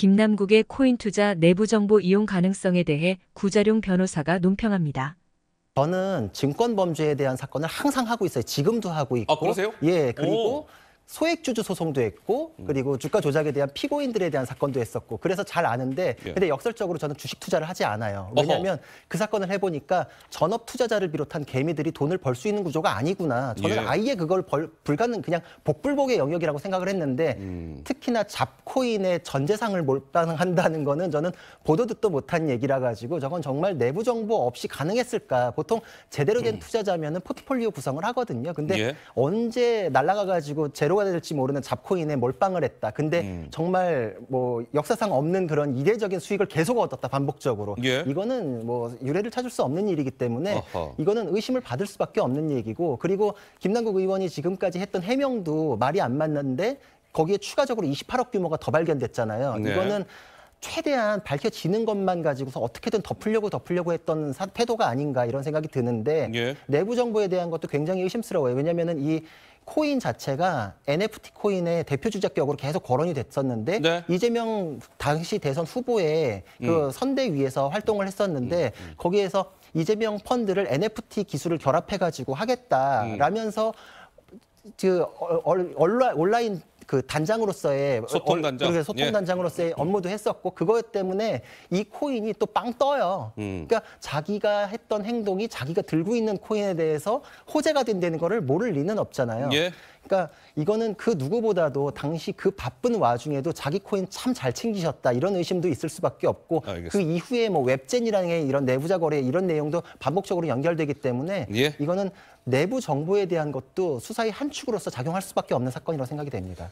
김남국의 코인 투자 내부 정보 이용 가능성에 대해 구자룡 변호사가 논평합니다. 저는 증권 범죄에 대한 사건을 항상 하고 있어요. 지금도 하고 있고. 아, 그러세요? 예, 그리고 오. 소액주주 소송도 했고 음. 그리고 주가 조작에 대한 피고인들에 대한 사건도 했었고 그래서 잘 아는데 예. 근데 역설적으로 저는 주식 투자를 하지 않아요. 왜냐하면 그 사건을 해보니까 전업 투자자를 비롯한 개미들이 돈을 벌 수 있는 구조가 아니구나. 저는 예. 아예 그걸 벌, 불가능 그냥 복불복의 영역이라고 생각을 했는데 음. 특히나 잡코인의 전재상을 몰빵한다는 거는 저는 보도 듣도 못한 얘기라 가지고 저건 정말 내부 정보 없이 가능했을까. 보통 제대로 된 음. 투자자면은 포트폴리오 구성을 하거든요. 근데 예. 언제 날라가 가지고 제로 이슈 될지 모르는 잡코인에 몰빵을 했다. 근데 음. 정말 뭐 역사상 없는 그런 이례적인 수익을 계속 얻었다 반복적으로. 예. 이거는 뭐 유례를 찾을 수 없는 일이기 때문에 어허. 이거는 의심을 받을 수밖에 없는 얘기고 그리고 김남국 의원이 지금까지 했던 해명도 말이 안 맞는데 거기에 추가적으로 28억 규모가 더 발견됐잖아요. 네. 이거는 최대한 밝혀지는 것만 가지고서 어떻게든 덮으려고 덮으려고 했던 사, 태도가 아닌가 이런 생각이 드는데 예. 내부 정보에 대한 것도 굉장히 의심스러워요. 왜냐하면 이 코인 자체가 NFT 코인의 대표 주자격으로 계속 거론이 됐었는데 네. 이재명 당시 대선 후보의 그 음. 선대위에서 활동을 했었는데 음. 음. 거기에서 이재명 펀드를 NFT 기술을 결합해 가지고 하겠다라면서 음. 그 온라인 그 단장으로서의 소통 단장, 어, 소통 예. 단장으로서의 예. 업무도 했었고 그것 때문에 이 코인이 또 빵 떠요. 음. 그러니까 자기가 했던 행동이 자기가 들고 있는 코인에 대해서 호재가 된다는 거를 모를 리는 없잖아요. 예. 그러니까 이거는 그 누구보다도 당시 그 바쁜 와중에도 자기 코인 참 잘 챙기셨다 이런 의심도 있을 수밖에 없고 그 알겠습니다. 그 이후에 뭐 웹젠이라는 이런 내부자 거래 이런 내용도 반복적으로 연결되기 때문에 예. 이거는 내부 정보에 대한 것도 수사의 한 축으로서 작용할 수밖에 없는 사건이라고 생각이 됩니다.